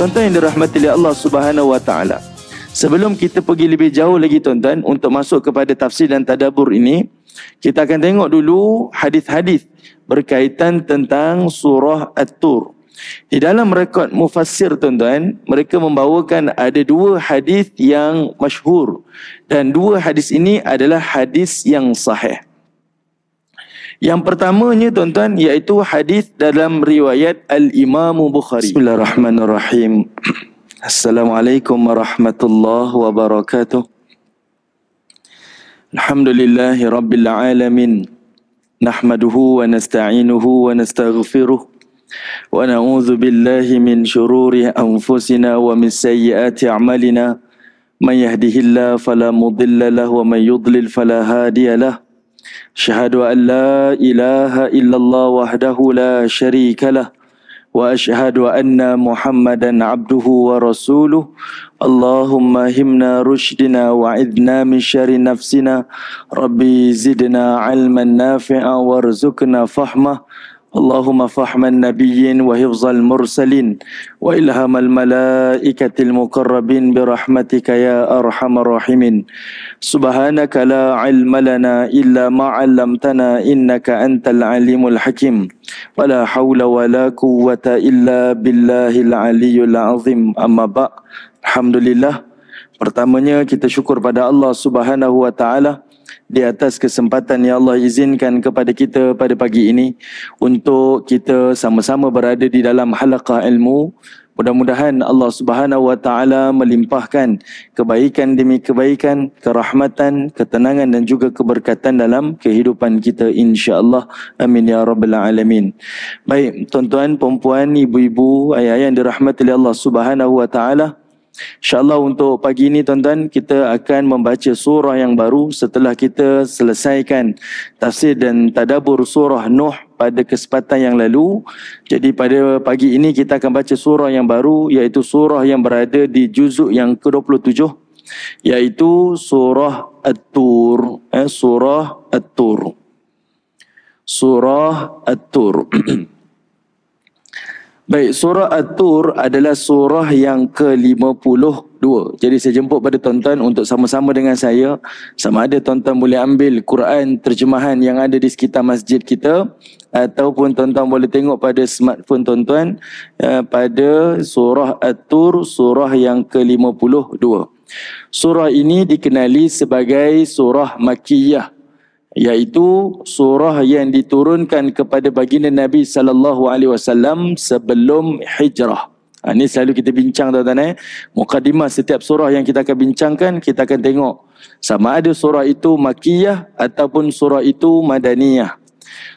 Tuan-tuan yang dirahmati oleh Allah Subhanahu Wa Taala. Sebelum kita pergi lebih jauh lagi tuan-tuan untuk masuk kepada tafsir dan tadabur ini, kita akan tengok dulu hadis-hadis berkaitan tentang surah At-Tur. Di dalam rekod mufassir tuan-tuan, mereka membawakan ada dua hadis yang masyhur dan dua hadis ini adalah hadis yang sahih. Yang pertamanya tuan-tuan iaitu hadis dalam riwayat Al-Imam Bukhari. Bismillahirrahmanirrahim. Assalamualaikum warahmatullahi wabarakatuh. Alhamdulillahi rabbil alamin. Nahmaduhu wa nasta'inuhu wa nastaghfiruh. Wa na'udzu billahi min shururi anfusina wa min sayyiati a'malina. Man yahdihillahu fala mudilla lahu wa man yudlil fala hadiya اشهد ان لا اله الا الله وحده لا شريك له واشهد ان محمدا عبده ورسوله اللهم همنا رشدنا وعذنا من شر نفسنا ربي زدنا علما نافعا وارزقنا فهمه اللهم فحم النبيين وحفظ المرسلين وإلهم الملائكة المقربين برحمتك يا أرحم الراحمين سبحانك لا علم لنا إلا ما علمتنا إنك أنت العليم الحكيم ولا حول ولا قوة إلا بالله العلي العظيم أما بعد الحمد لله pertamanya kita syukur pada Allah Subhanahu wa taala di atas kesempatan yang Allah izinkan kepada kita pada pagi ini untuk kita sama-sama berada di dalam halaqah ilmu Mudah-mudahan Allah Subhanahu wa taala melimpahkan kebaikan demi kebaikan, kerahmatan, ketenangan dan juga keberkatan dalam kehidupan kita insya-Allah. Amin ya rabbal alamin. Baik, tuan-tuan, puan-puan, ibu-ibu, ayah-ayah yang dirahmati oleh Allah Subhanahu wa taala. Uh, InsyaAllah untuk pagi ini tuan-tuan kita akan membaca surah yang baru setelah kita selesaikan tafsir dan tadabur surah Nuh pada kesempatan yang lalu. Jadi pada pagi ini kita akan baca surah yang baru iaitu surah yang berada di juzuk yang ke-27 iaitu surah At-Tur. Eh, surah At-Tur. Surah At-Tur. Baik, surah At-Tur adalah surah yang ke-52. Jadi saya jemput pada tuan-tuan untuk sama-sama dengan saya. Sama ada tuan-tuan boleh ambil Quran terjemahan yang ada di sekitar masjid kita. Ataupun tuan-tuan boleh tengok pada smartphone tuan-tuan. Eh, pada surah At-Tur, surah yang ke-52. Surah ini dikenali sebagai surah Makiyah yaitu surah yang diturunkan kepada baginda Nabi sallallahu alaihi wasallam sebelum hijrah. Ha, ini selalu kita bincang tuan-tuan eh. Mukadimah setiap surah yang kita akan bincangkan, kita akan tengok sama ada surah itu makiyah ataupun surah itu madaniyah.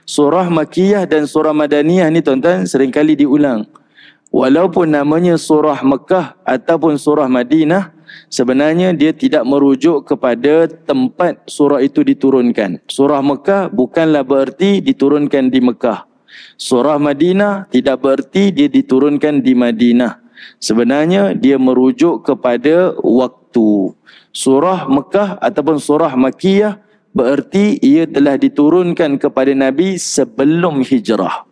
Surah makiyah dan surah madaniyah ni tuan-tuan seringkali diulang. Walaupun namanya surah Mekah ataupun surah Madinah, sebenarnya dia tidak merujuk kepada tempat surah itu diturunkan. Surah Mekah bukanlah bererti diturunkan di Mekah. Surah Madinah tidak bererti dia diturunkan di Madinah. Sebenarnya dia merujuk kepada waktu. Surah Mekah ataupun surah Makiyah bererti ia telah diturunkan kepada Nabi sebelum hijrah.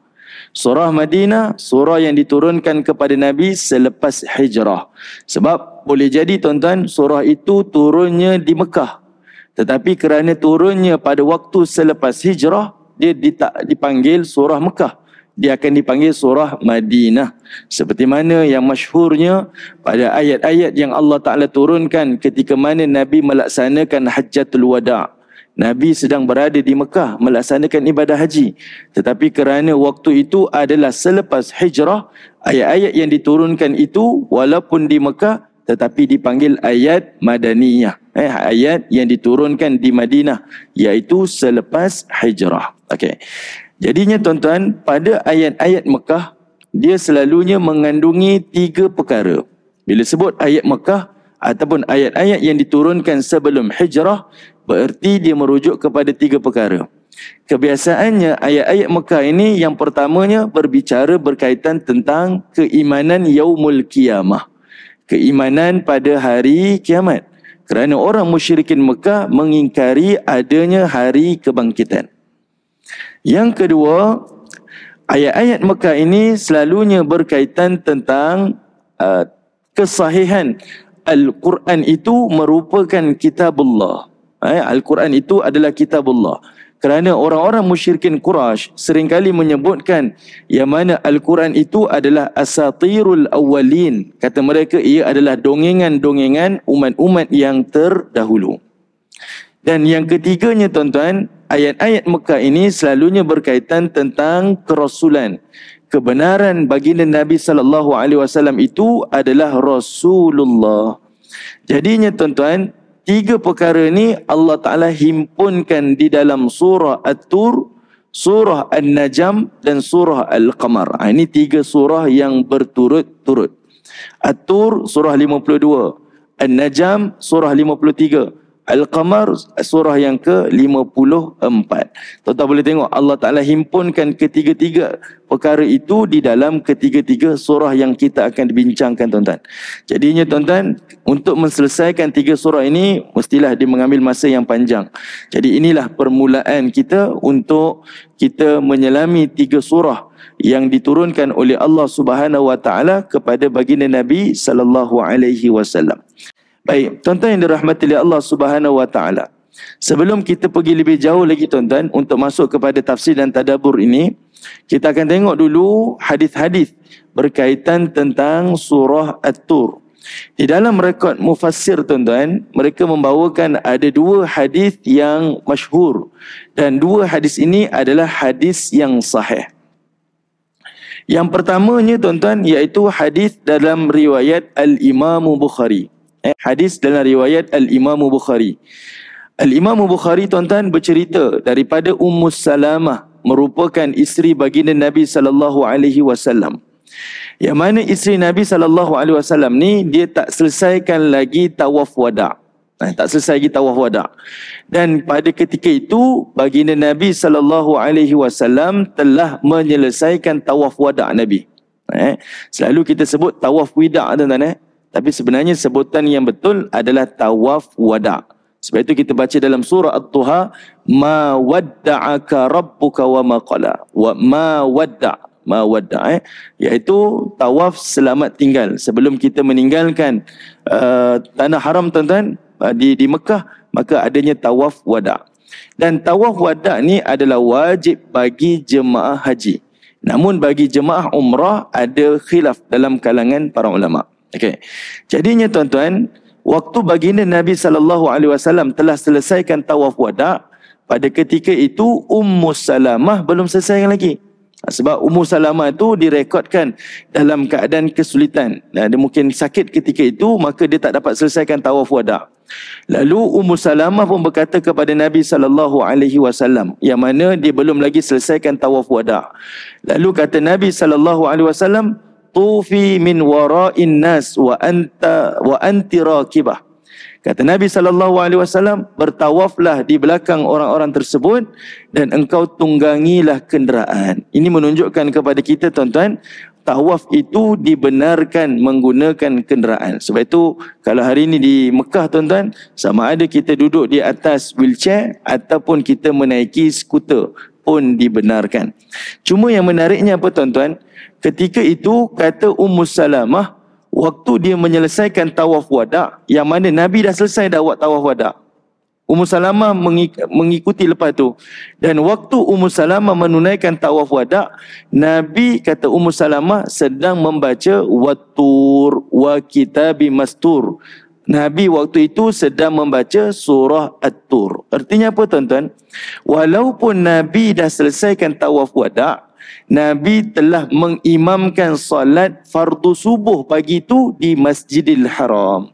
Surah Madinah, surah yang diturunkan kepada Nabi selepas hijrah. Sebab boleh jadi tuan-tuan, surah itu turunnya di Mekah. Tetapi kerana turunnya pada waktu selepas hijrah, dia ditak dipanggil surah Mekah. Dia akan dipanggil surah Madinah. Seperti mana yang masyhurnya pada ayat-ayat yang Allah Ta'ala turunkan ketika mana Nabi melaksanakan hajjatul wada' Nabi sedang berada di Mekah melaksanakan ibadah haji. Tetapi kerana waktu itu adalah selepas hijrah, ayat-ayat yang diturunkan itu walaupun di Mekah tetapi dipanggil ayat madaniyah. Eh, ayat yang diturunkan di Madinah iaitu selepas hijrah. Okey. Jadinya tuan-tuan, pada ayat-ayat Mekah, dia selalunya mengandungi tiga perkara. Bila sebut ayat Mekah ataupun ayat-ayat yang diturunkan sebelum hijrah, Bererti dia merujuk kepada tiga perkara. Kebiasaannya ayat-ayat Mekah ini yang pertamanya berbicara berkaitan tentang keimanan yaumul Kiamah, Keimanan pada hari kiamat. Kerana orang musyrikin Mekah mengingkari adanya hari kebangkitan. Yang kedua, ayat-ayat Mekah ini selalunya berkaitan tentang uh, kesahihan Al-Quran itu merupakan kitab Allah eh, Al-Quran itu adalah kitab Allah. Kerana orang-orang musyrikin Quraisy seringkali menyebutkan yang mana Al-Quran itu adalah asatirul awalin. Kata mereka ia adalah dongengan-dongengan umat-umat yang terdahulu. Dan yang ketiganya tuan-tuan, ayat-ayat Mekah ini selalunya berkaitan tentang kerasulan. Kebenaran bagi Nabi sallallahu alaihi wasallam itu adalah Rasulullah. Jadinya tuan-tuan, tiga perkara ni Allah Ta'ala himpunkan di dalam surah At-Tur, surah An-Najam dan surah Al-Qamar. Ha, ini tiga surah yang berturut-turut. At-Tur surah 52, An-Najam surah 53, Al-Qamar surah yang ke-54. Tuan-tuan boleh tengok Allah Ta'ala himpunkan ketiga-tiga perkara itu di dalam ketiga-tiga surah yang kita akan dibincangkan. tuan-tuan. Jadinya tuan-tuan, untuk menyelesaikan tiga surah ini, mestilah dia mengambil masa yang panjang. Jadi inilah permulaan kita untuk kita menyelami tiga surah yang diturunkan oleh Allah Subhanahu Wa Ta'ala kepada baginda Nabi Sallallahu Alaihi Wasallam. Baik, tuan-tuan yang dirahmati oleh Allah Subhanahu wa taala. Sebelum kita pergi lebih jauh lagi tuan-tuan untuk masuk kepada tafsir dan tadabbur ini, kita akan tengok dulu hadis-hadis berkaitan tentang surah At-Tur. Di dalam rekod mufassir tuan-tuan, mereka membawakan ada dua hadis yang masyhur dan dua hadis ini adalah hadis yang sahih. Yang pertamanya tuan-tuan iaitu hadis dalam riwayat Al-Imam Bukhari. Eh, hadis dalam riwayat Al-Imam Bukhari. Al-Imam Bukhari tuan-tuan bercerita daripada Ummu Salamah merupakan isteri baginda Nabi sallallahu alaihi wasallam. Yang mana isteri Nabi sallallahu alaihi wasallam ni dia tak selesaikan lagi tawaf wada'. Eh, tak selesai lagi tawaf wada'. Dan pada ketika itu baginda Nabi sallallahu alaihi wasallam telah menyelesaikan tawaf wada' Nabi. Eh, selalu kita sebut tawaf wida' tuan-tuan eh. Tapi sebenarnya sebutan yang betul adalah tawaf wada. Sebab itu kita baca dalam surah At-Tuha, "Ma wadda'aka rabbuka wa ma qala." Wa ma wadda ma wadda eh? iaitu tawaf selamat tinggal sebelum kita meninggalkan uh, tanah haram tuan-tuan uh, di di Mekah maka adanya tawaf wada dan tawaf wada ni adalah wajib bagi jemaah haji namun bagi jemaah umrah ada khilaf dalam kalangan para ulama' Okay. Jadinya tuan-tuan, waktu baginda Nabi sallallahu alaihi wasallam telah selesaikan tawaf wada, pada ketika itu Ummu Salamah belum selesai lagi. Ha, sebab Ummu Salamah itu direkodkan dalam keadaan kesulitan. Nah, dia mungkin sakit ketika itu, maka dia tak dapat selesaikan tawaf wada. Lalu Ummu Salamah pun berkata kepada Nabi sallallahu alaihi wasallam yang mana dia belum lagi selesaikan tawaf wada. Lalu kata Nabi sallallahu alaihi wasallam, tufi min wara'in nas wa anta wa anti raqibah. Kata Nabi sallallahu alaihi wasallam, bertawaflah di belakang orang-orang tersebut dan engkau tunggangilah kenderaan. Ini menunjukkan kepada kita tuan-tuan, tawaf itu dibenarkan menggunakan kenderaan. Sebab itu kalau hari ini di Mekah tuan-tuan, sama ada kita duduk di atas wheelchair ataupun kita menaiki skuter pun dibenarkan. Cuma yang menariknya apa tuan-tuan, Ketika itu kata Ummu Salamah waktu dia menyelesaikan tawaf wada yang mana Nabi dah selesai dah buat tawaf wada. Ummu Salamah mengik- mengikuti lepas tu. Dan waktu Ummu Salamah menunaikan tawaf wada, Nabi kata Ummu Salamah sedang membaca Watur wa Kitabi Mastur. Nabi waktu itu sedang membaca surah At-Tur. Artinya apa tuan-tuan? Walaupun Nabi dah selesaikan tawaf wada', Nabi telah mengimamkan salat fardu subuh pagi itu di Masjidil Haram.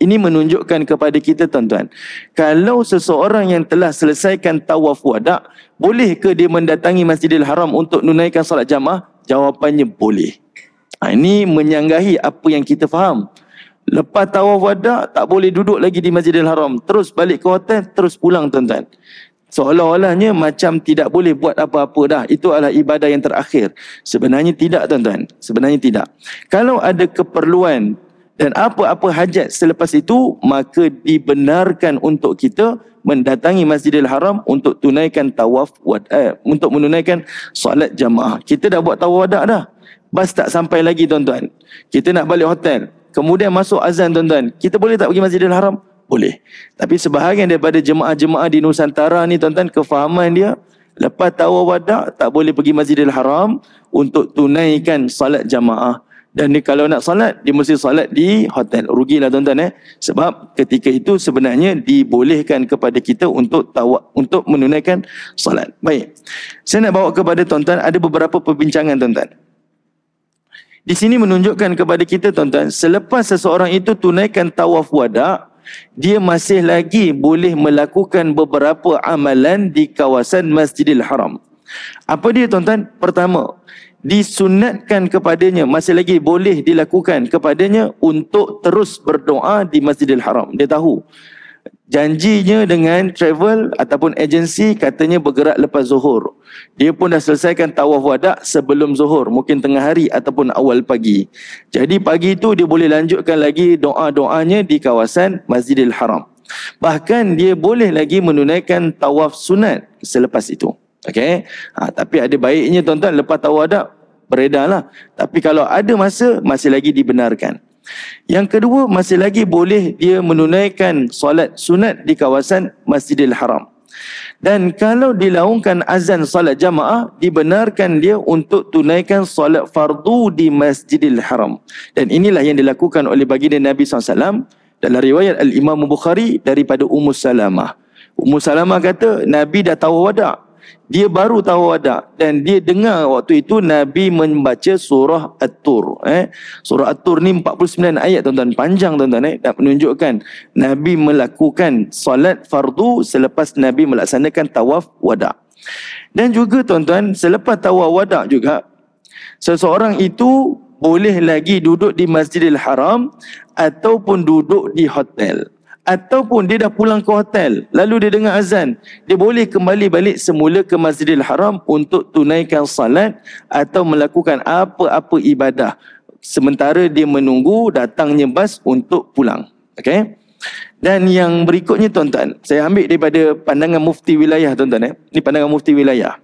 Ini menunjukkan kepada kita tuan-tuan. Kalau seseorang yang telah selesaikan tawaf wadah, boleh ke dia mendatangi Masjidil Haram untuk menunaikan salat jamaah? Jawapannya boleh. Ha, ini menyanggahi apa yang kita faham. Lepas tawaf wadah, tak boleh duduk lagi di Masjidil Haram. Terus balik ke hotel, terus pulang tuan-tuan. Seolah-olahnya macam tidak boleh buat apa-apa dah. Itu adalah ibadah yang terakhir. Sebenarnya tidak tuan-tuan. Sebenarnya tidak. Kalau ada keperluan dan apa-apa hajat selepas itu, maka dibenarkan untuk kita mendatangi Masjidil Haram untuk tunaikan tawaf wad, eh, untuk menunaikan solat jamaah. Kita dah buat tawaf wada dah. Bas tak sampai lagi tuan-tuan. Kita nak balik hotel. Kemudian masuk azan tuan-tuan. Kita boleh tak pergi Masjidil Haram? boleh. Tapi sebahagian daripada jemaah-jemaah di Nusantara ni tuan-tuan kefahaman dia lepas tawaf wadah tak boleh pergi Masjidil Haram untuk tunaikan salat jemaah. Dan ni kalau nak salat, dia mesti salat di hotel. Rugilah tuan-tuan eh. Sebab ketika itu sebenarnya dibolehkan kepada kita untuk tawaf untuk menunaikan salat. Baik. Saya nak bawa kepada tuan-tuan ada beberapa perbincangan tuan-tuan. Di sini menunjukkan kepada kita tuan-tuan, selepas seseorang itu tunaikan tawaf wada', dia masih lagi boleh melakukan beberapa amalan di kawasan Masjidil Haram. Apa dia tuan-tuan? Pertama, disunatkan kepadanya masih lagi boleh dilakukan kepadanya untuk terus berdoa di Masjidil Haram. Dia tahu janjinya dengan travel ataupun agensi katanya bergerak lepas zuhur. Dia pun dah selesaikan tawaf wadak sebelum zuhur, mungkin tengah hari ataupun awal pagi. Jadi pagi itu dia boleh lanjutkan lagi doa-doanya di kawasan Masjidil Haram. Bahkan dia boleh lagi menunaikan tawaf sunat selepas itu. Okay? Ha, tapi ada baiknya tuan-tuan lepas tawaf wadak, beredarlah. Tapi kalau ada masa, masih lagi dibenarkan. Yang kedua, masih lagi boleh dia menunaikan solat sunat di kawasan Masjidil Haram. Dan kalau dilaungkan azan solat jamaah, dibenarkan dia untuk tunaikan solat fardu di Masjidil Haram. Dan inilah yang dilakukan oleh baginda Nabi SAW dalam riwayat Al-Imam Bukhari daripada Ummu Salamah. Ummu Salamah kata, Nabi dah tahu wadah dia baru tahu ada dan dia dengar waktu itu Nabi membaca surah At-Tur eh. surah At-Tur ni 49 ayat tuan-tuan panjang tuan-tuan eh. nak menunjukkan Nabi melakukan salat fardu selepas Nabi melaksanakan tawaf wadah dan juga tuan-tuan selepas tawaf wadah juga seseorang itu boleh lagi duduk di Masjidil Haram ataupun duduk di hotel ataupun dia dah pulang ke hotel lalu dia dengar azan dia boleh kembali balik semula ke Masjidil Haram untuk tunaikan salat atau melakukan apa-apa ibadah sementara dia menunggu datangnya bas untuk pulang Okay, dan yang berikutnya tuan-tuan saya ambil daripada pandangan mufti wilayah tuan-tuan eh ni pandangan mufti wilayah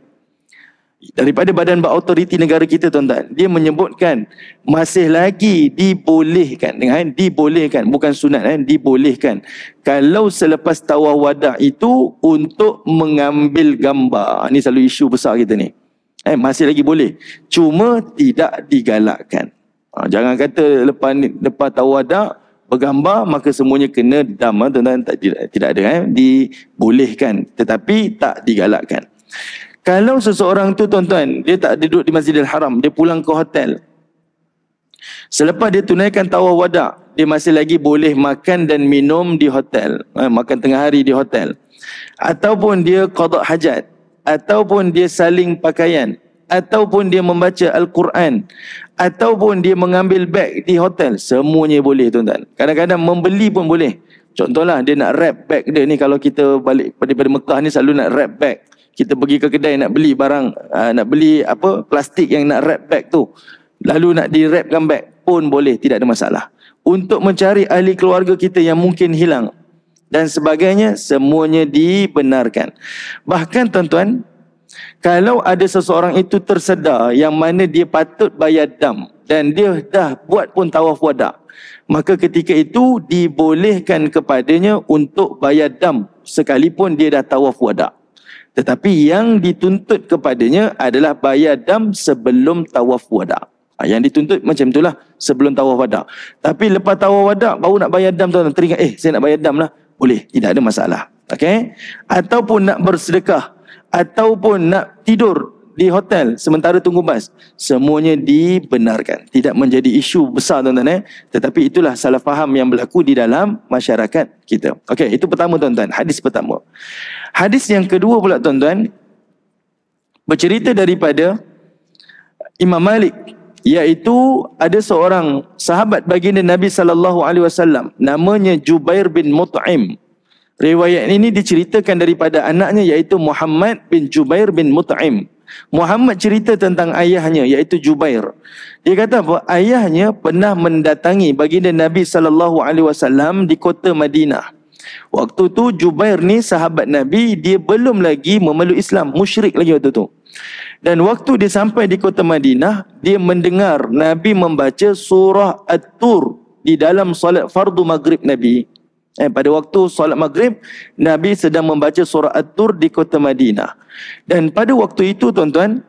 daripada badan berautoriti negara kita tuan-tuan dia menyebutkan masih lagi dibolehkan dengan dibolehkan bukan sunat kan dibolehkan kalau selepas tawaf wada itu untuk mengambil gambar ini selalu isu besar kita ni eh masih lagi boleh cuma tidak digalakkan ha, jangan kata lepas ni, lepas tawaf wada bergambar maka semuanya kena dam tuan-tuan tidak, tidak ada eh dibolehkan tetapi tak digalakkan kalau seseorang tu tuan-tuan, dia tak duduk di Masjidil Haram, dia pulang ke hotel. Selepas dia tunaikan tawaf wada, dia masih lagi boleh makan dan minum di hotel, eh, makan tengah hari di hotel. Ataupun dia qada hajat, ataupun dia saling pakaian, ataupun dia membaca al-Quran, ataupun dia mengambil beg di hotel, semuanya boleh tuan-tuan. Kadang-kadang membeli pun boleh. Contohlah dia nak wrap bag dia ni kalau kita balik daripada Mekah ni selalu nak wrap bag kita pergi ke kedai nak beli barang uh, nak beli apa plastik yang nak wrap back tu lalu nak di wrapkan back pun boleh tidak ada masalah untuk mencari ahli keluarga kita yang mungkin hilang dan sebagainya semuanya dibenarkan bahkan tuan-tuan kalau ada seseorang itu tersedar yang mana dia patut bayar dam dan dia dah buat pun tawaf wadah maka ketika itu dibolehkan kepadanya untuk bayar dam sekalipun dia dah tawaf wadah tetapi yang dituntut kepadanya adalah bayar dam sebelum tawaf wada. Ha, yang dituntut macam itulah sebelum tawaf wada. Tapi lepas tawaf wada baru nak bayar dam tuan-tuan. Teringat eh saya nak bayar dam lah. Boleh. Tidak ada masalah. Okay. Ataupun nak bersedekah. Ataupun nak tidur di hotel sementara tunggu bas. Semuanya dibenarkan. Tidak menjadi isu besar tuan-tuan eh. Tetapi itulah salah faham yang berlaku di dalam masyarakat kita. Okey, itu pertama tuan-tuan. Hadis pertama. Hadis yang kedua pula tuan-tuan bercerita daripada Imam Malik iaitu ada seorang sahabat baginda Nabi sallallahu alaihi wasallam namanya Jubair bin Mut'im. Riwayat ini diceritakan daripada anaknya iaitu Muhammad bin Jubair bin Mut'im. Muhammad cerita tentang ayahnya iaitu Jubair. Dia kata apa? Ayahnya pernah mendatangi baginda Nabi sallallahu alaihi wasallam di kota Madinah. Waktu tu Jubair ni sahabat Nabi, dia belum lagi memeluk Islam, musyrik lagi waktu tu. Dan waktu dia sampai di kota Madinah, dia mendengar Nabi membaca surah At-Tur di dalam solat fardu maghrib Nabi. Eh, pada waktu solat maghrib, Nabi sedang membaca surah At-Tur di kota Madinah. Dan pada waktu itu tuan-tuan,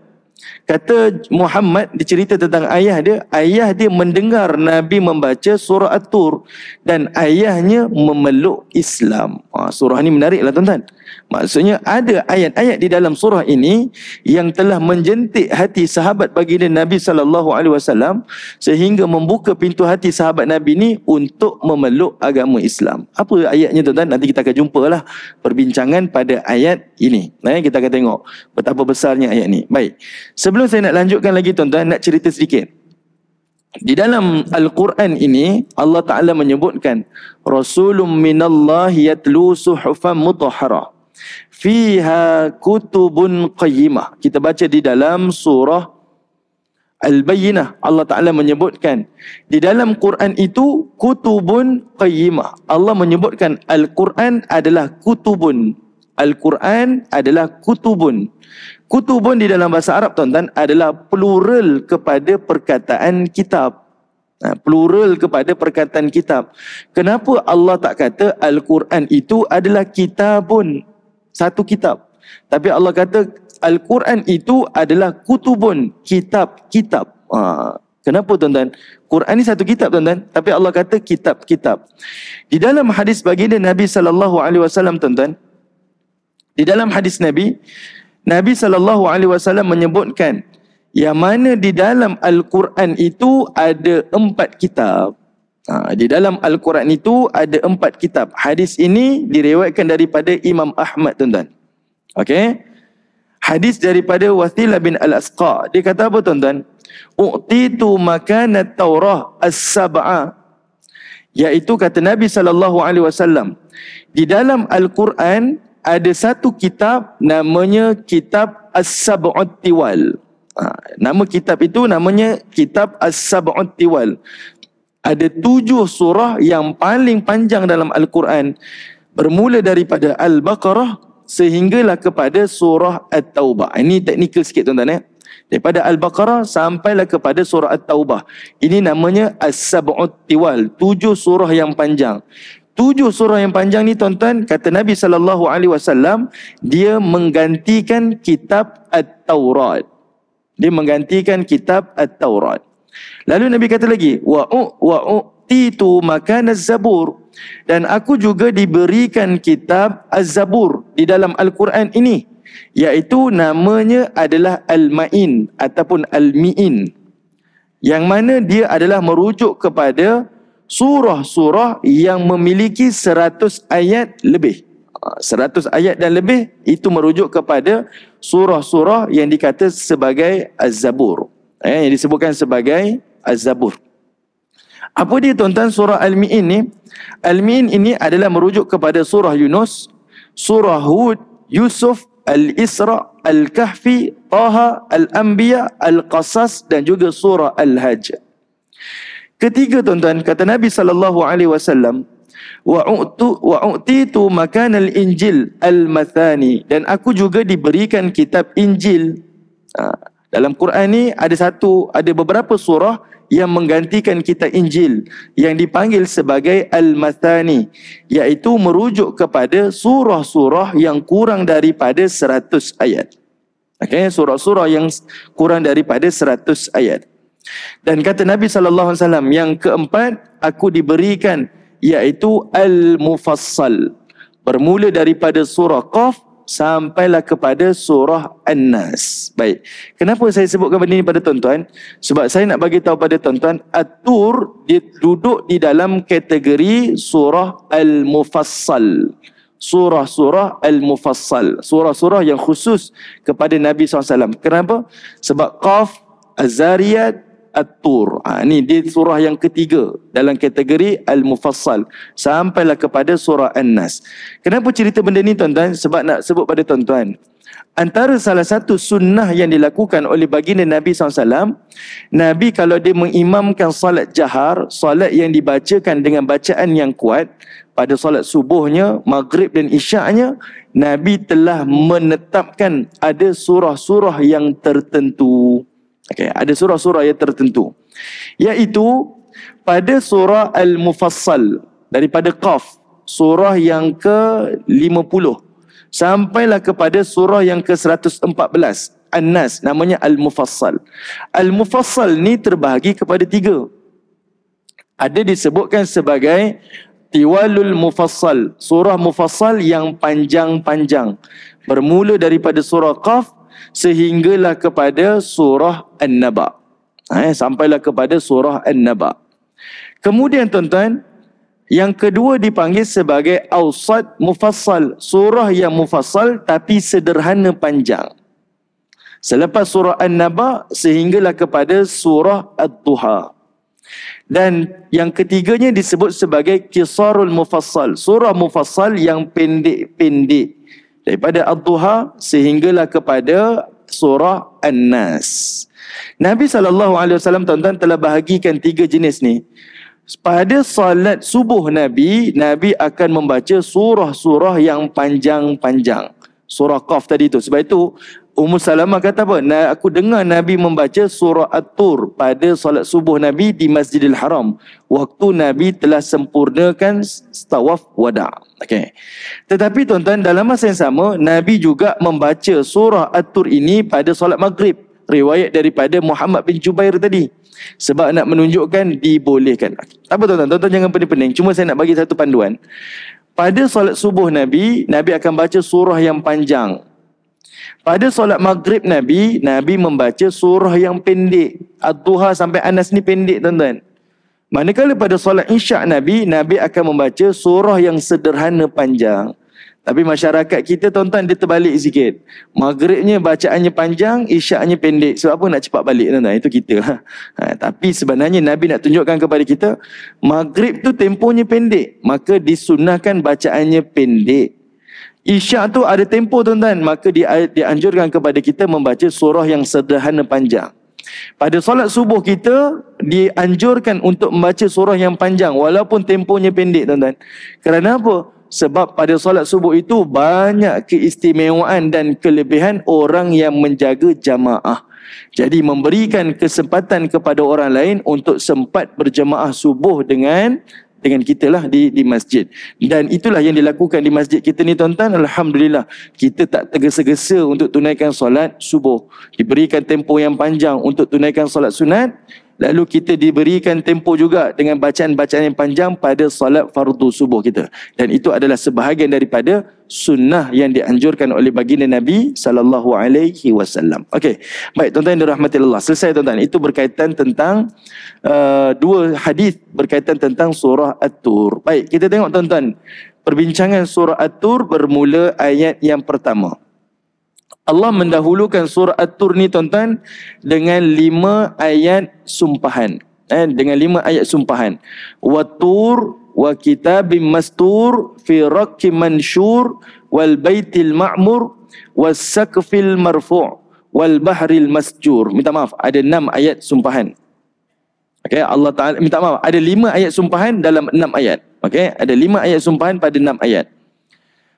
Kata Muhammad dicerita tentang ayah dia, ayah dia mendengar Nabi membaca surah At-Tur dan ayahnya memeluk Islam. Ha, surah ini menariklah tuan-tuan. Maksudnya ada ayat-ayat di dalam surah ini yang telah menjentik hati sahabat baginda Nabi sallallahu alaihi wasallam sehingga membuka pintu hati sahabat Nabi ini untuk memeluk agama Islam. Apa ayatnya tuan-tuan? Nanti kita akan jumpalah perbincangan pada ayat ini. Nah, kita akan tengok betapa besarnya ayat ni. Baik. Sebelum saya nak lanjutkan lagi tuan-tuan, nak cerita sedikit. Di dalam Al-Quran ini, Allah Ta'ala menyebutkan, Rasulun minallah yatlu suhufan mutahara. Fiha kutubun qayyimah. Kita baca di dalam surah Al-Bayyinah. Allah Ta'ala menyebutkan, di dalam Quran itu, kutubun qayyimah. Allah menyebutkan Al-Quran adalah kutubun Al-Quran adalah kutubun. Kutubun di dalam bahasa Arab tuan-tuan adalah plural kepada perkataan kitab. Ha, plural kepada perkataan kitab. Kenapa Allah tak kata Al-Quran itu adalah kitabun. Satu kitab. Tapi Allah kata Al-Quran itu adalah kutubun. Kitab-kitab. Ha, kenapa tuan-tuan? Quran ini satu kitab tuan-tuan. Tapi Allah kata kitab-kitab. Di dalam hadis baginda Nabi Sallallahu SAW tuan-tuan. Di dalam hadis Nabi, Nabi sallallahu alaihi wasallam menyebutkan yang mana di dalam Al-Quran itu ada empat kitab. Ha, di dalam Al-Quran itu ada empat kitab. Hadis ini direwatkan daripada Imam Ahmad tuan-tuan. Okey. Hadis daripada Wathila bin Al-Asqa. Dia kata apa tuan-tuan? U'titu makanat Taurah as-sab'a. Iaitu kata Nabi SAW. Di dalam Al-Quran, ada satu kitab namanya kitab As-Sab'ut Tiwal. Ha, nama kitab itu namanya kitab As-Sab'ut Tiwal. Ada tujuh surah yang paling panjang dalam Al-Quran. Bermula daripada Al-Baqarah sehinggalah kepada surah At-Taubah. Ini teknikal sikit tuan-tuan ya. Daripada Al-Baqarah sampailah kepada surah At-Taubah. Ini namanya As-Sab'ut Tiwal. Tujuh surah yang panjang tujuh surah yang panjang ni tuan-tuan kata Nabi sallallahu alaihi wasallam dia menggantikan kitab at-Taurat dia menggantikan kitab at-Taurat lalu Nabi kata lagi wa u wa u titu makan az-zabur dan aku juga diberikan kitab az-zabur di dalam al-Quran ini iaitu namanya adalah al-ma'in ataupun al-mi'in yang mana dia adalah merujuk kepada surah-surah yang memiliki 100 ayat lebih. 100 ah, ayat dan lebih itu merujuk kepada surah-surah yang dikata sebagai Az-Zabur. Eh, yang disebutkan sebagai Az-Zabur. Apa dia tuan-tuan surah Al-Mi'in ni? Al-Mi'in ini adalah merujuk kepada surah Yunus, surah Hud, Yusuf, Al-Isra, Al-Kahfi, Taha, Al-Anbiya, Al-Qasas dan juga surah Al-Hajj. Ketiga tuan-tuan, kata Nabi sallallahu alaihi wasallam, wa utu wa utitu makan al injil al mathani dan aku juga diberikan kitab injil ha, dalam Quran ni ada satu ada beberapa surah yang menggantikan kitab Injil yang dipanggil sebagai Al-Mathani iaitu merujuk kepada surah-surah yang kurang daripada 100 ayat. Okay surah-surah yang kurang daripada 100 ayat. Dan kata Nabi saw yang keempat aku diberikan iaitu al-mufassal. Bermula daripada surah Qaf sampailah kepada surah An-Nas. Baik. Kenapa saya sebutkan benda ini pada tuan-tuan? Sebab saya nak bagi tahu pada tuan-tuan, At-Tur duduk di dalam kategori surah Al-Mufassal. Surah-surah Al-Mufassal. Surah-surah yang khusus kepada Nabi SAW. Kenapa? Sebab Qaf, Az-Zariyat, At-Tur. Ha, ini dia surah yang ketiga dalam kategori Al-Mufassal. Sampailah kepada surah An-Nas. Kenapa cerita benda ni tuan-tuan? Sebab nak sebut pada tuan-tuan. Antara salah satu sunnah yang dilakukan oleh baginda Nabi SAW, Nabi kalau dia mengimamkan salat jahar, salat yang dibacakan dengan bacaan yang kuat, pada solat subuhnya, maghrib dan isyaknya, Nabi telah menetapkan ada surah-surah yang tertentu. Okay, ada surah-surah yang tertentu. Iaitu pada surah Al-Mufassal daripada Qaf, surah yang ke-50 sampailah kepada surah yang ke-114 An-Nas namanya Al-Mufassal. Al-Mufassal ni terbahagi kepada tiga. Ada disebutkan sebagai Tiwalul Mufassal, surah Mufassal yang panjang-panjang. Bermula daripada surah Qaf sehinggalah kepada surah An-Naba. Eh, sampailah kepada surah An-Naba. Kemudian tuan-tuan, yang kedua dipanggil sebagai Ausat Mufassal. Surah yang mufassal tapi sederhana panjang. Selepas surah An-Naba, sehinggalah kepada surah Ad-Duha. Dan yang ketiganya disebut sebagai Kisarul Mufassal. Surah Mufassal yang pendek-pendek daripada ad-duha sehinggalah kepada surah an-nas Nabi saw. alaihi tuan-tuan telah bahagikan tiga jenis ni pada salat subuh Nabi Nabi akan membaca surah-surah yang panjang-panjang surah qaf tadi tu sebab itu Ummu Salamah kata apa? Na, aku dengar Nabi membaca surah At-Tur pada solat subuh Nabi di Masjidil Haram. Waktu Nabi telah sempurnakan tawaf wada. Okay. Tetapi tuan-tuan, dalam masa yang sama, Nabi juga membaca surah At-Tur ini pada solat maghrib. Riwayat daripada Muhammad bin Jubair tadi. Sebab nak menunjukkan dibolehkan. Apa tuan-tuan? Tuan-tuan jangan pening-pening. Cuma saya nak bagi satu panduan. Pada solat subuh Nabi, Nabi akan baca surah yang panjang. Pada solat maghrib Nabi, Nabi membaca surah yang pendek. Ad-Duha sampai Anas ni pendek tuan-tuan. Manakala pada solat isyak Nabi, Nabi akan membaca surah yang sederhana panjang. Tapi masyarakat kita tuan-tuan dia terbalik sikit. Maghribnya bacaannya panjang, isyaknya pendek. Sebab apa nak cepat balik tuan-tuan? Itu kita lah. Ha, tapi sebenarnya Nabi nak tunjukkan kepada kita, maghrib tu tempohnya pendek. Maka disunahkan bacaannya pendek. Isyak tu ada tempo tuan-tuan. Maka dianjurkan kepada kita membaca surah yang sederhana panjang. Pada solat subuh kita dianjurkan untuk membaca surah yang panjang walaupun tempohnya pendek tuan-tuan. Kerana apa? Sebab pada solat subuh itu banyak keistimewaan dan kelebihan orang yang menjaga jamaah. Jadi memberikan kesempatan kepada orang lain untuk sempat berjemaah subuh dengan dengan kita lah di, di masjid. Dan itulah yang dilakukan di masjid kita ni tuan-tuan. Alhamdulillah. Kita tak tergesa-gesa untuk tunaikan solat subuh. Diberikan tempoh yang panjang untuk tunaikan solat sunat. Lalu kita diberikan tempo juga dengan bacaan-bacaan yang panjang pada salat fardu subuh kita. Dan itu adalah sebahagian daripada sunnah yang dianjurkan oleh baginda Nabi sallallahu alaihi wasallam. Okey. Baik, tuan-tuan yang dirahmati Allah. Selesai tuan-tuan. Itu berkaitan tentang uh, dua hadis berkaitan tentang surah At-Tur. Baik, kita tengok tuan-tuan. Perbincangan surah At-Tur bermula ayat yang pertama. Allah mendahulukan surah At-Tur ni tuan-tuan dengan lima ayat sumpahan. Eh, dengan lima ayat sumpahan. Wat-Tur wa kitabim mastur fi raqim mansur wal baitil ma'mur wasakfil marfu' wal bahril masjur. Minta maaf, ada enam ayat sumpahan. Okay, Allah Ta'ala, minta maaf, ada lima ayat sumpahan dalam enam ayat. Okay, ada lima ayat sumpahan pada enam ayat.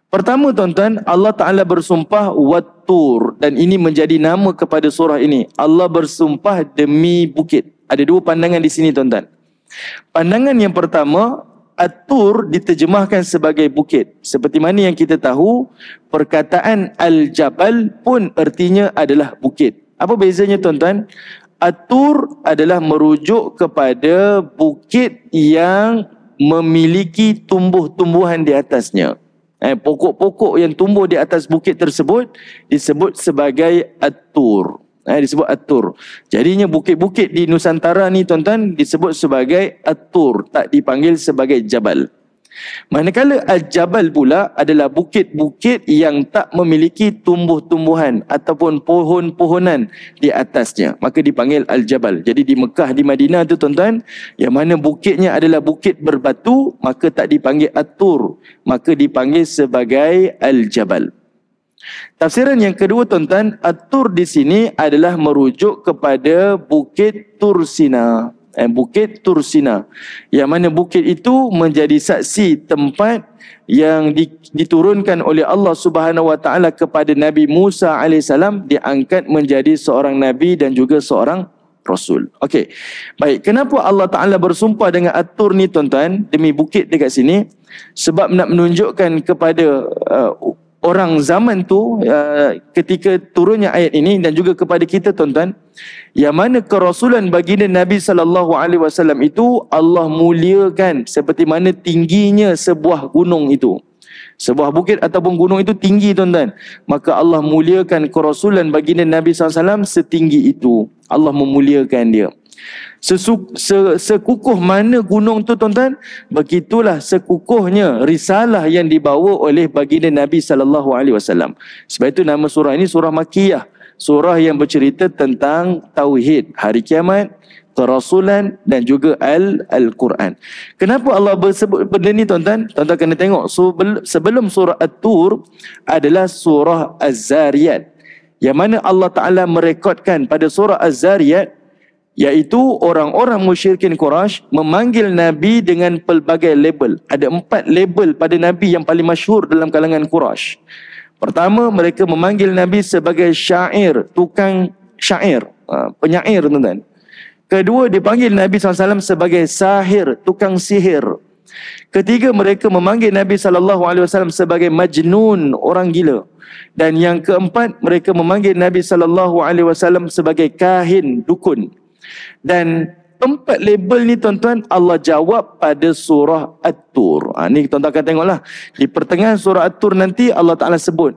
Pertama tuan-tuan, Allah Ta'ala bersumpah Wattur. Dan ini menjadi nama kepada surah ini. Allah bersumpah demi bukit. Ada dua pandangan di sini tuan-tuan. Pandangan yang pertama, Atur diterjemahkan sebagai bukit. Seperti mana yang kita tahu, perkataan Al-Jabal pun artinya adalah bukit. Apa bezanya tuan-tuan? Atur adalah merujuk kepada bukit yang memiliki tumbuh-tumbuhan di atasnya. Eh, pokok-pokok yang tumbuh di atas bukit tersebut disebut sebagai atur. Eh, disebut atur. Jadinya bukit-bukit di Nusantara ni tuan-tuan disebut sebagai atur. Tak dipanggil sebagai jabal. Manakala Al-Jabal pula adalah bukit-bukit yang tak memiliki tumbuh-tumbuhan ataupun pohon-pohonan di atasnya. Maka dipanggil Al-Jabal. Jadi di Mekah, di Madinah tu tuan-tuan, yang mana bukitnya adalah bukit berbatu, maka tak dipanggil Atur, Maka dipanggil sebagai Al-Jabal. Tafsiran yang kedua tuan-tuan, at di sini adalah merujuk kepada Bukit Tursinah eh, Bukit Tursina Yang mana bukit itu menjadi saksi tempat Yang di, diturunkan oleh Allah subhanahu Kepada Nabi Musa AS Diangkat menjadi seorang Nabi dan juga seorang Rasul Okey, baik Kenapa Allah ta'ala bersumpah dengan atur ni tuan-tuan Demi bukit dekat sini Sebab nak menunjukkan kepada uh, orang zaman tu ya, ketika turunnya ayat ini dan juga kepada kita tuan-tuan yang mana kerasulan baginda Nabi sallallahu alaihi wasallam itu Allah muliakan seperti mana tingginya sebuah gunung itu sebuah bukit ataupun gunung itu tinggi tuan-tuan maka Allah muliakan kerasulan baginda Nabi sallallahu alaihi wasallam setinggi itu Allah memuliakan dia Sesu, se, sekukuh mana gunung tu tuan-tuan? Begitulah sekukuhnya risalah yang dibawa oleh baginda Nabi sallallahu alaihi wasallam. Sebab itu nama surah ini surah Makkiyah, surah yang bercerita tentang tauhid, hari kiamat, kerasulan dan juga al al-Quran. Kenapa Allah bersebut benda ni tuan-tuan? Tuan-tuan kena tengok sebelum surah At-Tur adalah surah Az-Zariyat. Yang mana Allah Ta'ala merekodkan pada surah Az-Zariyat Yaitu orang-orang musyrikin Quraisy memanggil Nabi dengan pelbagai label. Ada empat label pada Nabi yang paling masyhur dalam kalangan Quraisy. Pertama, mereka memanggil Nabi sebagai syair, tukang syair, ha, penyair tuan-tuan. Kedua, dipanggil Nabi SAW sebagai sahir, tukang sihir. Ketiga, mereka memanggil Nabi SAW sebagai majnun, orang gila. Dan yang keempat, mereka memanggil Nabi SAW sebagai kahin, dukun. Dan empat label ni tuan-tuan Allah jawab pada surah At-Tur. Ha, ni tuan-tuan akan tengoklah. Di pertengahan surah At-Tur nanti Allah Ta'ala sebut.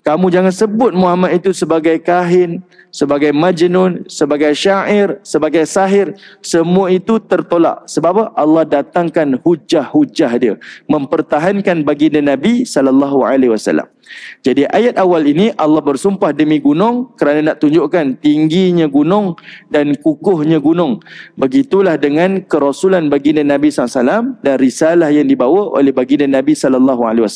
Kamu jangan sebut Muhammad itu sebagai kahin, sebagai majnun, sebagai syair, sebagai sahir. Semua itu tertolak. Sebab apa? Allah datangkan hujah-hujah dia. Mempertahankan baginda Nabi SAW. Jadi ayat awal ini Allah bersumpah demi gunung kerana nak tunjukkan tingginya gunung dan kukuhnya gunung. Begitulah dengan kerasulan baginda Nabi SAW dan risalah yang dibawa oleh baginda Nabi SAW.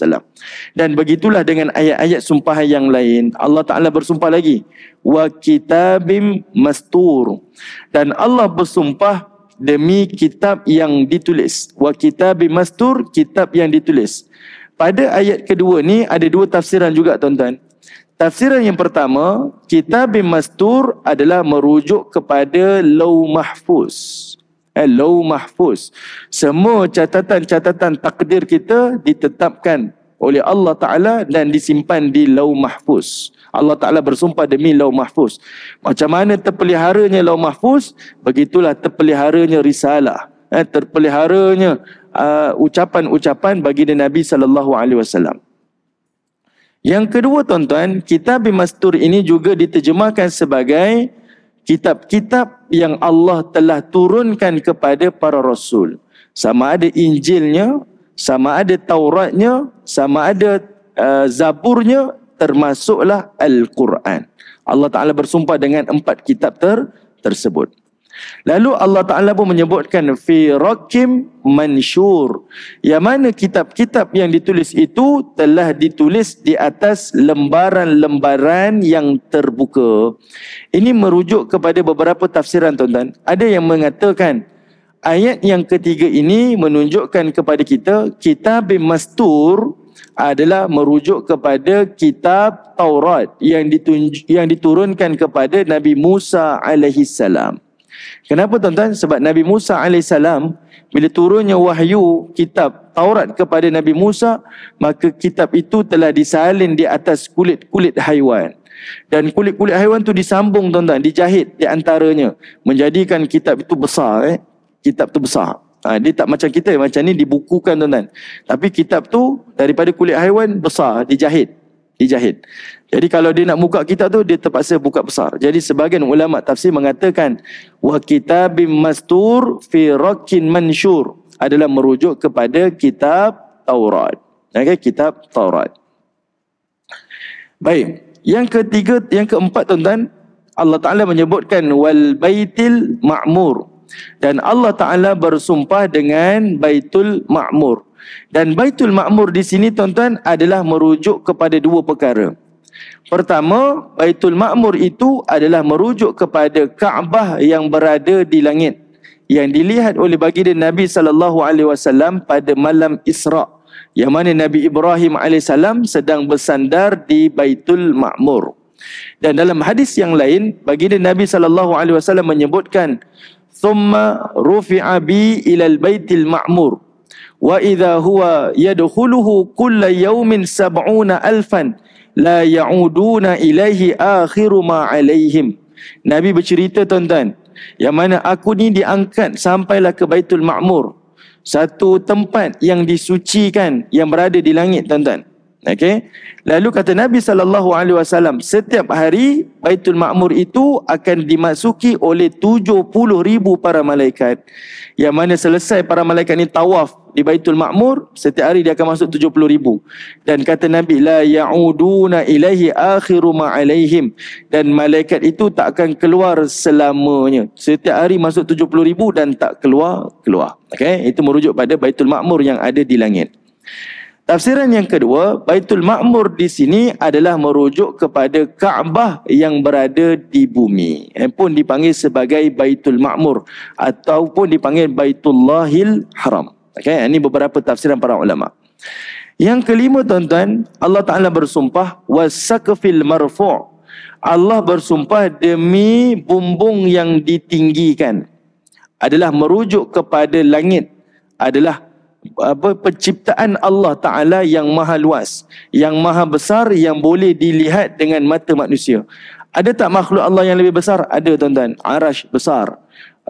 Dan begitulah dengan ayat-ayat sumpah sumpahan yang lain Allah Ta'ala bersumpah lagi wa kitabim mastur dan Allah bersumpah demi kitab yang ditulis wa kitabim mastur kitab yang ditulis pada ayat kedua ni ada dua tafsiran juga tuan-tuan tafsiran yang pertama kitabim mastur adalah merujuk kepada law mahfuz eh, law mahfuz semua catatan-catatan takdir kita ditetapkan oleh Allah Ta'ala dan disimpan di lau mahfuz. Allah Ta'ala bersumpah demi lau mahfuz. Macam mana terpeliharanya lau mahfuz? Begitulah terpeliharanya risalah. Eh, terpeliharanya uh, ucapan-ucapan bagi Nabi Sallallahu Alaihi Wasallam. Yang kedua tuan-tuan, kitab Bimastur ini juga diterjemahkan sebagai kitab-kitab yang Allah telah turunkan kepada para rasul. Sama ada Injilnya sama ada Tauratnya, sama ada uh, Zaburnya, termasuklah Al-Quran. Allah Ta'ala bersumpah dengan empat kitab ter tersebut. Lalu Allah Ta'ala pun menyebutkan fi rakim mansyur. Yang mana kitab-kitab yang ditulis itu telah ditulis di atas lembaran-lembaran yang terbuka. Ini merujuk kepada beberapa tafsiran tuan-tuan. Ada yang mengatakan ayat yang ketiga ini menunjukkan kepada kita kitab mastur adalah merujuk kepada kitab Taurat yang ditunj- yang diturunkan kepada Nabi Musa alaihi salam. Kenapa tuan-tuan? Sebab Nabi Musa alaihi salam bila turunnya wahyu kitab Taurat kepada Nabi Musa, maka kitab itu telah disalin di atas kulit-kulit haiwan. Dan kulit-kulit haiwan tu disambung tuan-tuan, dijahit di antaranya. Menjadikan kitab itu besar. Eh? kitab tu besar. Ha, dia tak macam kita macam ni dibukukan tuan-tuan. Tapi kitab tu daripada kulit haiwan besar dijahit. Dijahit. Jadi kalau dia nak buka kitab tu dia terpaksa buka besar. Jadi sebahagian ulama tafsir mengatakan wa kitabim mastur fi rakin mansur adalah merujuk kepada kitab Taurat. Okay, kitab Taurat. Baik. Yang ketiga, yang keempat tuan-tuan, Allah Ta'ala menyebutkan wal baitil ma'mur. Ma dan Allah Taala bersumpah dengan Baitul Ma'mur. Dan Baitul Ma'mur di sini tuan-tuan adalah merujuk kepada dua perkara. Pertama, Baitul Ma'mur itu adalah merujuk kepada Kaabah yang berada di langit yang dilihat oleh baginda Nabi sallallahu alaihi wasallam pada malam Isra. Yang mana Nabi Ibrahim AS sedang bersandar di Baitul Ma'mur. Dan dalam hadis yang lain, baginda Nabi SAW menyebutkan thumma rufi'a bi ila al-baitil ma'mur wa idha huwa yadkhuluhu kulla yawmin sab'una alfan la ya'uduna ilaihi akhiru ma 'alayhim Nabi bercerita tuan-tuan yang mana aku ni diangkat sampailah ke Baitul Ma'mur satu tempat yang disucikan yang berada di langit tuan-tuan Okay. Lalu kata Nabi sallallahu alaihi wasallam, setiap hari Baitul Ma'mur itu akan dimasuki oleh ribu para malaikat. Yang mana selesai para malaikat ini tawaf di Baitul Ma'mur, setiap hari dia akan masuk ribu Dan kata Nabi la yauduna ilaihi akhiru ma alaihim dan malaikat itu tak akan keluar selamanya. Setiap hari masuk ribu dan tak keluar, keluar. Okay. itu merujuk pada Baitul Ma'mur yang ada di langit. Tafsiran yang kedua, Baitul Ma'mur di sini adalah merujuk kepada Kaabah yang berada di bumi. Yang eh, pun dipanggil sebagai Baitul Ma'mur ataupun dipanggil Baitullahil Haram. Okay, ini beberapa tafsiran para ulama. Yang kelima tuan-tuan, Allah Ta'ala bersumpah, Wasakfil marfu' Allah bersumpah demi bumbung yang ditinggikan adalah merujuk kepada langit adalah apa penciptaan Allah taala yang maha luas yang maha besar yang boleh dilihat dengan mata manusia ada tak makhluk Allah yang lebih besar ada tuan-tuan arasy besar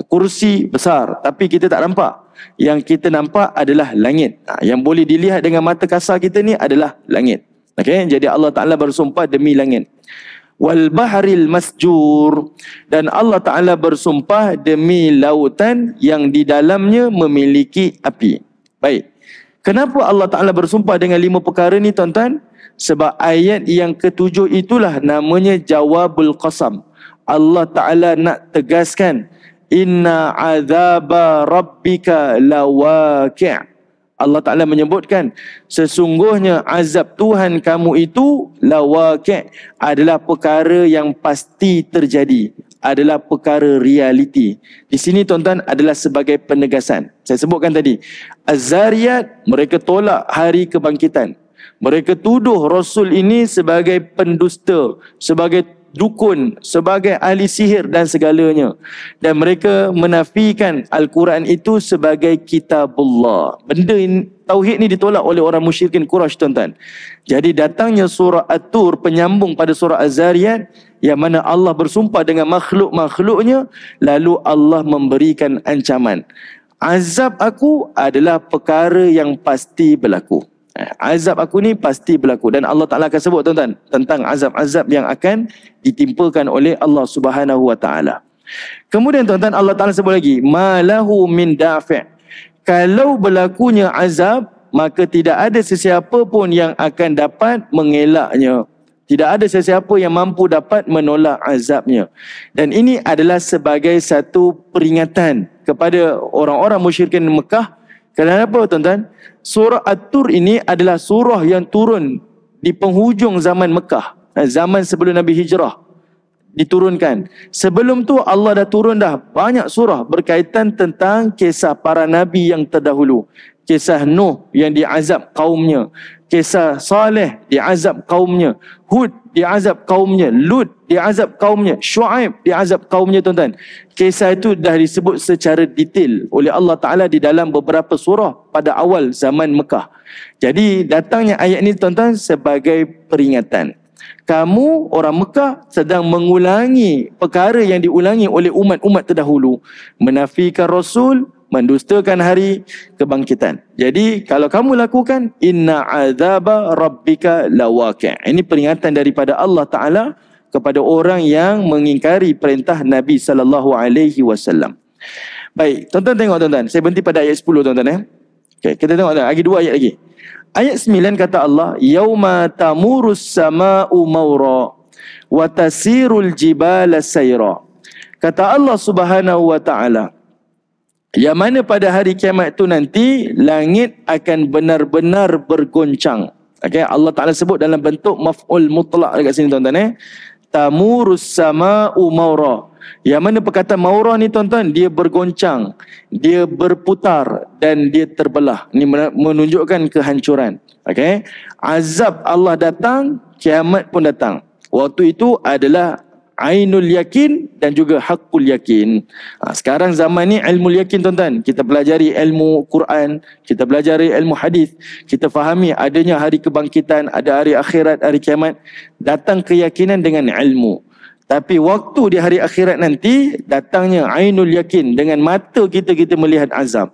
kursi besar tapi kita tak nampak yang kita nampak adalah langit ha, yang boleh dilihat dengan mata kasar kita ni adalah langit Okay, jadi Allah taala bersumpah demi langit wal baharil masjur dan Allah taala bersumpah demi lautan yang di dalamnya memiliki api Baik. Kenapa Allah Ta'ala bersumpah dengan lima perkara ni tuan-tuan? Sebab ayat yang ketujuh itulah namanya jawabul qasam. Allah Ta'ala nak tegaskan. Inna azaba rabbika lawaki' Allah Ta'ala menyebutkan. Sesungguhnya azab Tuhan kamu itu lawaki' adalah perkara yang pasti terjadi adalah perkara realiti. Di sini tuan-tuan adalah sebagai penegasan. Saya sebutkan tadi, Azariyat mereka tolak hari kebangkitan. Mereka tuduh Rasul ini sebagai pendusta, sebagai dukun sebagai ahli sihir dan segalanya dan mereka menafikan al-Quran itu sebagai kitabullah benda ini tauhid ni ditolak oleh orang musyrikin Quraisy tuan-tuan jadi datangnya surah at-tur penyambung pada surah az-zariyat yang mana Allah bersumpah dengan makhluk-makhluknya lalu Allah memberikan ancaman azab aku adalah perkara yang pasti berlaku Azab aku ni pasti berlaku dan Allah Taala akan sebut tuan-tuan tentang azab-azab yang akan ditimpakan oleh Allah Subhanahu Wa Taala. Kemudian tuan-tuan Allah Taala sebut lagi malahu min dafi'. Kalau berlakunya azab maka tidak ada sesiapa pun yang akan dapat mengelaknya. Tidak ada sesiapa yang mampu dapat menolak azabnya. Dan ini adalah sebagai satu peringatan kepada orang-orang musyrikin Mekah kerana apa tuan-tuan? Surah At-Tur ini adalah surah yang turun di penghujung zaman Mekah. Eh, zaman sebelum Nabi Hijrah diturunkan. Sebelum tu Allah dah turun dah banyak surah berkaitan tentang kisah para nabi yang terdahulu. Kisah Nuh yang diazab kaumnya kisah Saleh azab kaumnya, Hud azab kaumnya, Lut azab kaumnya, Shu'aib azab kaumnya tuan-tuan. Kisah itu dah disebut secara detail oleh Allah Ta'ala di dalam beberapa surah pada awal zaman Mekah. Jadi datangnya ayat ini tuan-tuan sebagai peringatan. Kamu orang Mekah sedang mengulangi perkara yang diulangi oleh umat-umat terdahulu. Menafikan Rasul, mendustakan hari kebangkitan. Jadi kalau kamu lakukan inna azaba rabbika lawaqi'. Ini peringatan daripada Allah Taala kepada orang yang mengingkari perintah Nabi sallallahu alaihi wasallam. Baik, tuan-tuan tengok tuan-tuan. Saya berhenti pada ayat 10 tuan-tuan eh. Okey, kita tengok lagi dua ayat lagi. Ayat 9 kata Allah, "Yauma tamurus sama'u mawra wa tasirul jibala sayra." Kata Allah Subhanahu wa taala, yang mana pada hari kiamat tu nanti langit akan benar-benar bergoncang. Okay, Allah Ta'ala sebut dalam bentuk maf'ul mutlak dekat sini tuan-tuan eh. Tamurus sama umaura. Yang mana perkataan maura ni tuan-tuan, dia bergoncang. Dia berputar dan dia terbelah. Ini menunjukkan kehancuran. Okay. Azab Allah datang, kiamat pun datang. Waktu itu adalah Ainul yakin dan juga hakul yakin. Ha, sekarang zaman ni ilmu yakin tuan-tuan. Kita pelajari ilmu Quran, kita pelajari ilmu hadis, kita fahami adanya hari kebangkitan, ada hari akhirat, hari kiamat. Datang keyakinan dengan ilmu. Tapi waktu di hari akhirat nanti datangnya ainul yakin dengan mata kita kita melihat azab.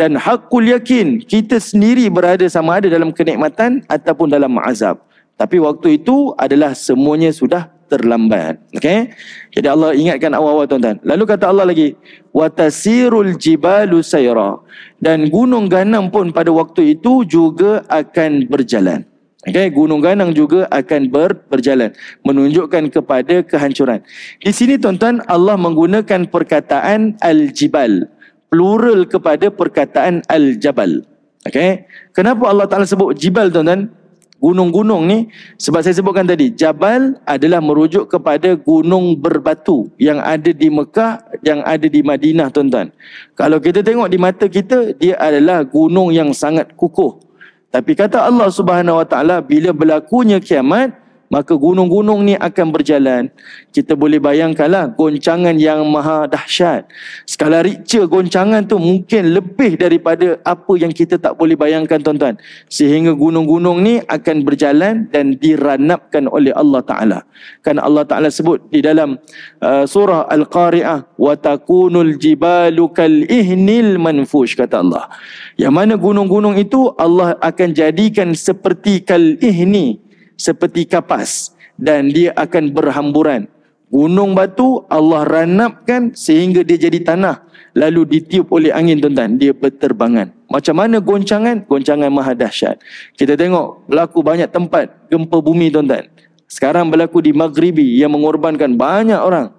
Dan hakul yakin kita sendiri berada sama ada dalam kenikmatan ataupun dalam azab. Tapi waktu itu adalah semuanya sudah terlambat. Okey. Jadi Allah ingatkan awal-awal tuan-tuan. Lalu kata Allah lagi, "Watasirul jibalu sayra." Dan gunung ganam pun pada waktu itu juga akan berjalan. Okey, gunung ganang juga akan ber, berjalan menunjukkan kepada kehancuran. Di sini tuan-tuan Allah menggunakan perkataan al-jibal plural kepada perkataan al-jabal. Okey. Kenapa Allah Taala sebut jibal tuan-tuan? gunung-gunung ni sebab saya sebutkan tadi Jabal adalah merujuk kepada gunung berbatu yang ada di Mekah yang ada di Madinah tuan-tuan kalau kita tengok di mata kita dia adalah gunung yang sangat kukuh tapi kata Allah Subhanahu Wa Taala bila berlakunya kiamat maka gunung-gunung ni akan berjalan kita boleh bayangkanlah goncangan yang maha dahsyat skala Richter goncangan tu mungkin lebih daripada apa yang kita tak boleh bayangkan tuan-tuan sehingga gunung-gunung ni akan berjalan dan diranapkan oleh Allah taala kan Allah taala sebut di dalam uh, surah al-qari'ah wa takunul jibalu kal ihnil manfush kata Allah yang mana gunung-gunung itu Allah akan jadikan seperti kal ihni seperti kapas dan dia akan berhamburan. Gunung batu Allah ranapkan sehingga dia jadi tanah. Lalu ditiup oleh angin tuan-tuan. Dia berterbangan. Macam mana goncangan? Goncangan maha dahsyat. Kita tengok berlaku banyak tempat gempa bumi tuan-tuan. Sekarang berlaku di Maghribi yang mengorbankan banyak orang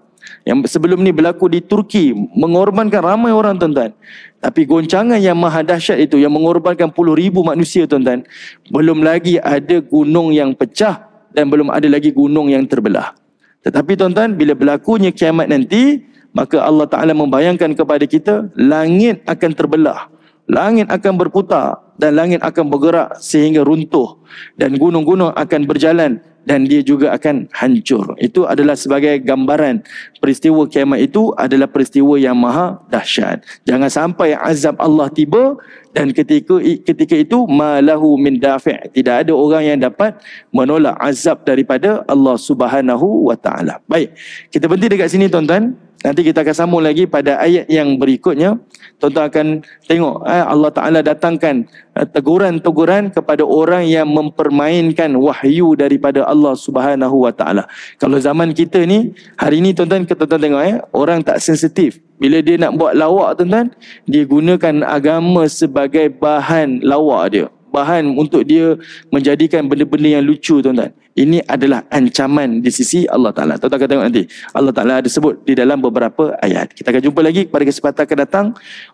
yang sebelum ni berlaku di Turki mengorbankan ramai orang tuan-tuan tapi goncangan yang maha dahsyat itu yang mengorbankan puluh ribu manusia tuan-tuan belum lagi ada gunung yang pecah dan belum ada lagi gunung yang terbelah tetapi tuan-tuan bila berlakunya kiamat nanti maka Allah Ta'ala membayangkan kepada kita langit akan terbelah langit akan berputar dan langit akan bergerak sehingga runtuh dan gunung-gunung akan berjalan dan dia juga akan hancur. Itu adalah sebagai gambaran peristiwa kiamat itu adalah peristiwa yang maha dahsyat. Jangan sampai azab Allah tiba dan ketika ketika itu malahu min dafi' tidak ada orang yang dapat menolak azab daripada Allah Subhanahu wa taala. Baik. Kita berhenti dekat sini tuan-tuan. Nanti kita akan sambung lagi pada ayat yang berikutnya. Tuan-tuan akan tengok eh, Allah Taala datangkan eh, teguran-teguran kepada orang yang mempermainkan wahyu daripada Allah Subhanahu wa taala. Kalau zaman kita ni hari ni tuan-tuan kita tengok ya, orang tak sensitif bila dia nak buat lawak tuan-tuan, dia gunakan agama sebagai bahan lawak dia. Bahan untuk dia menjadikan benda-benda yang lucu tuan-tuan. Ini adalah ancaman di sisi Allah Ta'ala. Tuan-tuan akan tengok nanti. Allah Ta'ala ada sebut di dalam beberapa ayat. Kita akan jumpa lagi pada kesempatan akan datang.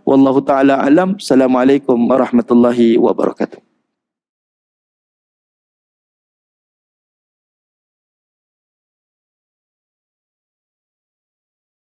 Wallahu ta'ala alam. Assalamualaikum warahmatullahi wabarakatuh.